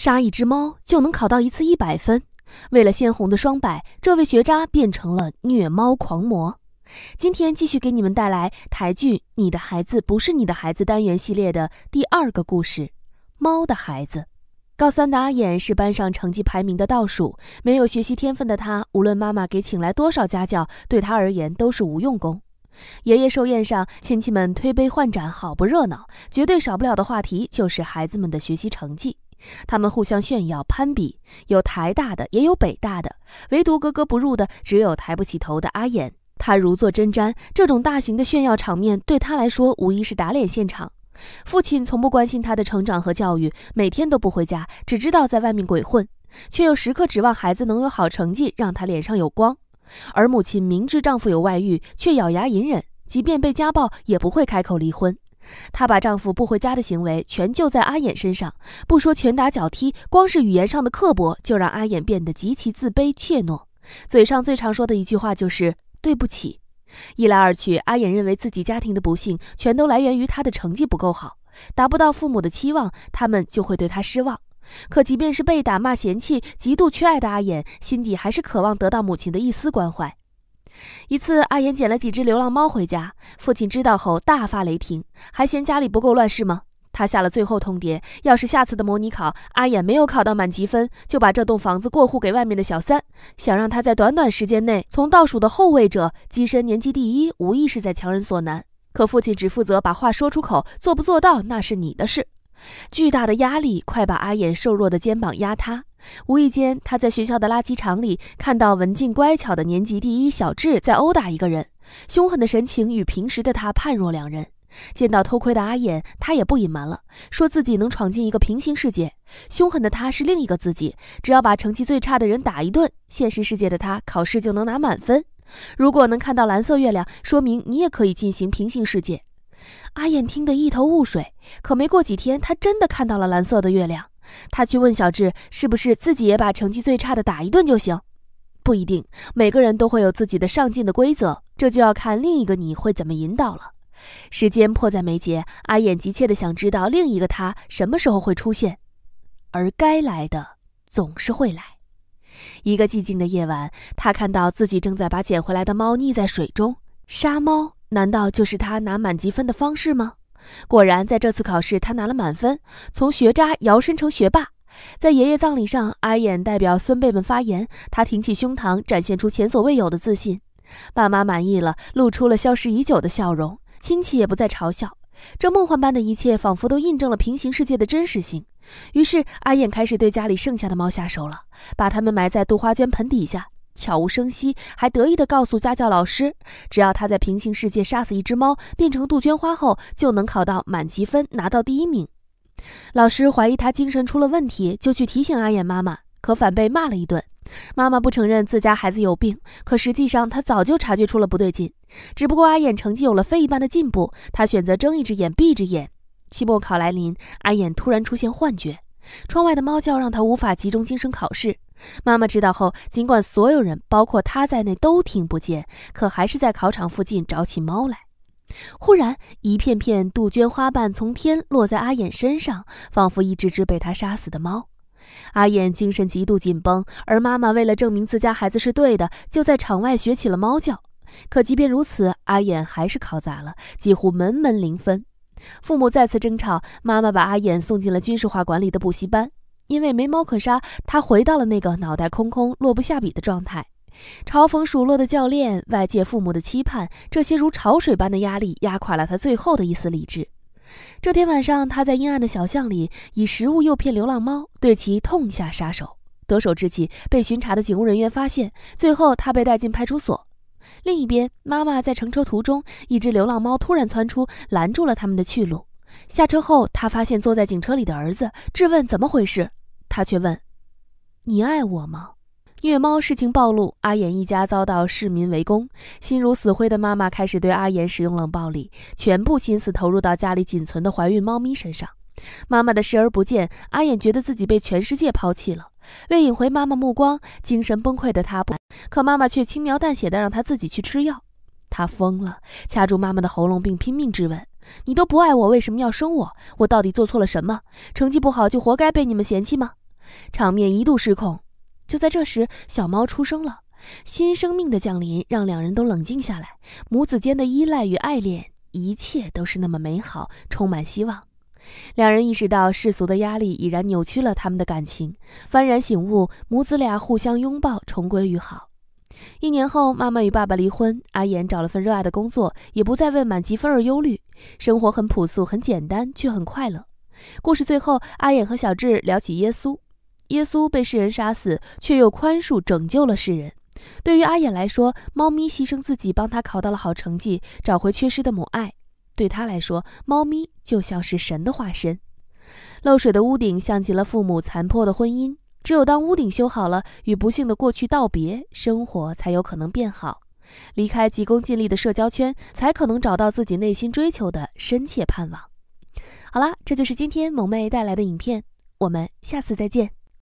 杀一只猫就能考到一次一百分，为了鲜红的双百，这位学渣变成了虐猫狂魔。今天继续给你们带来台剧《你的孩子不是你的孩子》单元系列的第二个故事《猫的孩子》。高三的阿衍是班上成绩排名的倒数，没有学习天分的他，无论妈妈给请来多少家教，对他而言都是无用功。爷爷寿宴上，亲戚们推杯换盏，好不热闹。绝对少不了的话题就是孩子们的学习成绩。他们互相炫耀、攀比，有台大的，也有北大的，唯独格格不入的只有抬不起头的阿衍。他如坐针毡，这种大型的炫耀场面对他来说无疑是打脸现场。父亲从不关心他的成长和教育，每天都不回家，只知道在外面鬼混，却又时刻指望孩子能有好成绩，让他脸上有光。而母亲明知丈夫有外遇，却咬牙隐忍，即便被家暴也不会开口离婚。她把丈夫不回家的行为全就在阿衍身上，不说拳打脚踢，光是语言上的刻薄，就让阿衍变得极其自卑怯懦。嘴上最常说的一句话就是“对不起”。一来二去，阿衍认为自己家庭的不幸全都来源于她的成绩不够好，达不到父母的期望，他们就会对她失望。可即便是被打骂、嫌弃、极度缺爱的阿衍，心底还是渴望得到母亲的一丝关怀。一次，阿岩捡了几只流浪猫回家。父亲知道后大发雷霆，还嫌家里不够乱是吗？他下了最后通牒：要是下次的模拟考阿岩没有考到满级分，就把这栋房子过户给外面的小三，想让他在短短时间内从倒数的后卫者跻身年级第一，无疑是在强人所难。可父亲只负责把话说出口，做不做到那是你的事。巨大的压力快把阿岩瘦弱的肩膀压塌。无意间，他在学校的垃圾场里看到文静乖巧的年级第一小智在殴打一个人，凶狠的神情与平时的他判若两人。见到偷窥的阿燕，他也不隐瞒了，说自己能闯进一个平行世界。凶狠的他是另一个自己，只要把成绩最差的人打一顿，现实世界的他考试就能拿满分。如果能看到蓝色月亮，说明你也可以进行平行世界。阿燕听得一头雾水，可没过几天，他真的看到了蓝色的月亮。他去问小智，是不是自己也把成绩最差的打一顿就行？不一定，每个人都会有自己的上进的规则，这就要看另一个你会怎么引导了。时间迫在眉睫，阿衍急切地想知道另一个他什么时候会出现。而该来的总是会来。一个寂静的夜晚，他看到自己正在把捡回来的猫溺在水中，杀猫难道就是他拿满积分的方式吗？果然，在这次考试，他拿了满分，从学渣摇身成学霸。在爷爷葬礼上，阿衍代表孙辈们发言，他挺起胸膛，展现出前所未有的自信。爸妈满意了，露出了消失已久的笑容，亲戚也不再嘲笑。这梦幻般的一切，仿佛都印证了平行世界的真实性。于是，阿燕开始对家里剩下的猫下手了，把它们埋在杜花娟盆底下。悄无声息，还得意地告诉家教老师：“只要他在平行世界杀死一只猫，变成杜鹃花后，就能考到满级分，拿到第一名。”老师怀疑他精神出了问题，就去提醒阿衍妈妈，可反被骂了一顿。妈妈不承认自家孩子有病，可实际上她早就察觉出了不对劲。只不过阿衍成绩有了飞一般的进步，她选择睁一只眼闭一只眼。期末考来临，阿衍突然出现幻觉，窗外的猫叫让他无法集中精神考试。妈妈知道后，尽管所有人，包括她在内，都听不见，可还是在考场附近找起猫来。忽然，一片片杜鹃花瓣从天落在阿衍身上，仿佛一只只被他杀死的猫。阿衍精神极度紧绷，而妈妈为了证明自家孩子是对的，就在场外学起了猫叫。可即便如此，阿衍还是考砸了，几乎门门零分。父母再次争吵，妈妈把阿衍送进了军事化管理的补习班。因为没猫可杀，他回到了那个脑袋空空、落不下笔的状态。嘲讽数落的教练，外界父母的期盼，这些如潮水般的压力压垮了他最后的一丝理智。这天晚上，他在阴暗的小巷里以食物诱骗流浪猫，对其痛下杀手。得手之际，被巡查的警务人员发现，最后他被带进派出所。另一边，妈妈在乘车途中，一只流浪猫突然窜出，拦住了他们的去路。下车后，他发现坐在警车里的儿子，质问怎么回事。他却问：“你爱我吗？”虐猫事情暴露，阿衍一家遭到市民围攻，心如死灰的妈妈开始对阿衍使用冷暴力，全部心思投入到家里仅存的怀孕猫咪身上。妈妈的视而不见，阿衍觉得自己被全世界抛弃了。为引回妈妈目光，精神崩溃的他，可妈妈却轻描淡写的让他自己去吃药。他疯了，掐住妈妈的喉咙并拼命质问：“你都不爱我，为什么要生我？我到底做错了什么？成绩不好就活该被你们嫌弃吗？”场面一度失控，就在这时，小猫出生了。新生命的降临让两人都冷静下来，母子间的依赖与爱恋，一切都是那么美好，充满希望。两人意识到世俗的压力已然扭曲了他们的感情，幡然醒悟，母子俩互相拥抱，重归于好。一年后，妈妈与爸爸离婚，阿衍找了份热爱的工作，也不再为满级分而忧虑，生活很朴素，很简单，却很快乐。故事最后，阿衍和小智聊起耶稣。耶稣被世人杀死，却又宽恕拯救了世人。对于阿衍来说，猫咪牺牲自己帮他考到了好成绩，找回缺失的母爱。对他来说，猫咪就像是神的化身。漏水的屋顶像极了父母残破的婚姻。只有当屋顶修好了，与不幸的过去道别，生活才有可能变好。离开急功近利的社交圈，才可能找到自己内心追求的深切盼望。好啦，这就是今天萌妹带来的影片。我们下次再见。